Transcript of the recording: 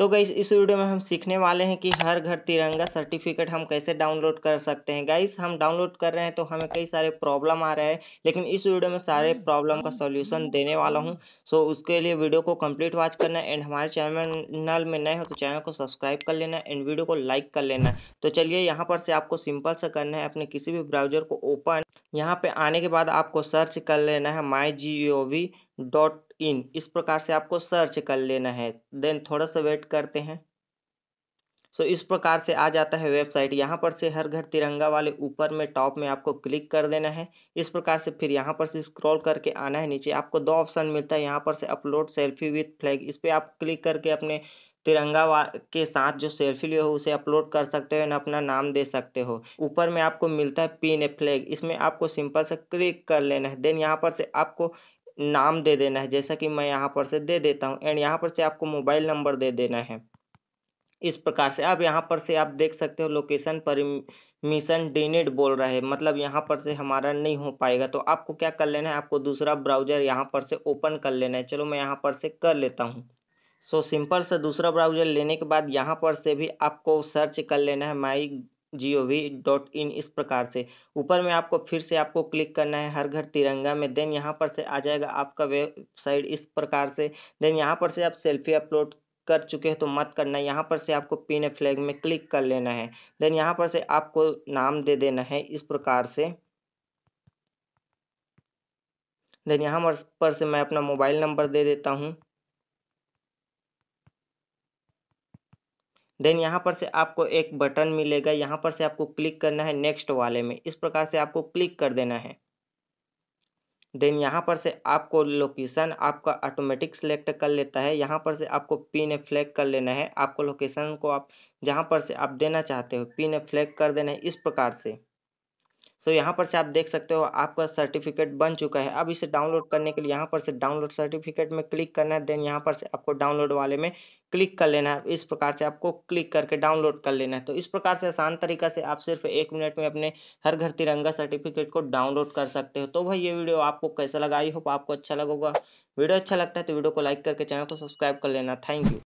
तो गाइस इस वीडियो में हम सीखने वाले हैं कि हर घर तिरंगा सर्टिफिकेट हम कैसे डाउनलोड कर सकते हैं गाइस हम डाउनलोड कर रहे हैं तो हमें कई सारे प्रॉब्लम आ रहे हैं लेकिन इस वीडियो में सारे प्रॉब्लम का सॉल्यूशन देने वाला हूं सो उसके लिए वीडियो को कंप्लीट वॉच करना एंड हमारे चैनल में नए हो तो चैनल को सब्सक्राइब कर लेना एंड वीडियो को लाइक कर लेना तो चलिए यहाँ पर से आपको सिंपल से करना है अपने किसी भी ब्राउजर को ओपन यहाँ पर आने के बाद आपको सर्च कर लेना है माई जी ओ वी डॉट इन इस प्रकार से आपको सर्च कर लेना है देन थोड़ा सा वेट करते हैं सो so, इस प्रकार से आ जाता है वेबसाइट यहाँ पर से हर घर तिरंगा वाले ऊपर में टॉप में आपको क्लिक कर देना है इस प्रकार से फिर यहाँ पर से स्क्रॉल करके आना है नीचे आपको दो ऑप्शन मिलता है यहाँ पर से अपलोड सेल्फी विथ फ्लैग इस पर आप क्लिक करके अपने तिरंगा के साथ जो सेल्फी लिए हो उसे अपलोड कर सकते हो अपना नाम दे सकते हो ऊपर में आपको मिलता है पिन ए फ्लैग इसमें आपको सिंपल से क्लिक कर लेना है देन यहाँ पर से आपको नाम दे देना है जैसा कि मैं यहाँ पर से दे देता हूँ एंड यहाँ पर से आपको मोबाइल नंबर दे देना है इस प्रकार से अब यहाँ पर से आप देख सकते हो लोकेशन पर मिशन डिनेड बोल रहा है मतलब यहाँ पर से हमारा नहीं हो पाएगा तो आपको क्या कर लेना है आपको दूसरा ब्राउजर यहाँ पर से ओपन कर लेना है चलो मैं यहाँ पर से कर लेता हूँ सो सिंपल से दूसरा ब्राउजर लेने के बाद यहाँ पर से भी आपको सर्च कर लेना है माई जी ओ वी इस प्रकार से ऊपर में आपको फिर से आपको क्लिक करना है हर घर तिरंगा में देन यहाँ पर से आ जाएगा आपका वेबसाइट इस प्रकार से देन यहाँ पर से आप सेल्फी अपलोड कर चुके हैं तो मत करना यहाँ पर से आपको पिन फ्लैग में क्लिक कर लेना है देन यहाँ पर से आपको नाम दे देना है इस प्रकार से देन यहाँ पर से मैं अपना मोबाइल नंबर दे देता हूँ देन यहाँ पर से आपको एक बटन मिलेगा यहाँ पर से आपको क्लिक करना है नेक्स्ट वाले में इस प्रकार से आपको क्लिक कर देना है देन यहाँ पर से आपको लोकेशन आपका ऑटोमेटिक सेलेक्ट कर लेता है यहाँ पर से आपको पिन फ्लैग कर लेना है आपको लोकेशन को आप जहाँ पर से आप देना चाहते हो पिन फ्लैग कर देना है इस प्रकार से सो यहाँ पर से आप देख सकते हो आपका सर्टिफिकेट बन चुका है अब इसे डाउनलोड करने के लिए यहाँ पर से डाउनलोड सर्टिफिकेट में क्लिक करना है देन यहाँ पर से आपको डाउनलोड वाले में क्लिक कर लेना है इस प्रकार से आपको क्लिक करके डाउनलोड कर लेना है तो इस प्रकार से आसान तरीका से आप सिर्फ एक मिनट में अपने हर घर तिरंगा सर्टिफिकेट को डाउनलोड कर सकते हो तो भाई ये वीडियो आपको कैसा लगा आई होप आपको अच्छा लगेगा वीडियो अच्छा लगता है तो वीडियो को लाइक करके चैनल को सब्सक्राइब कर लेना थैंक यू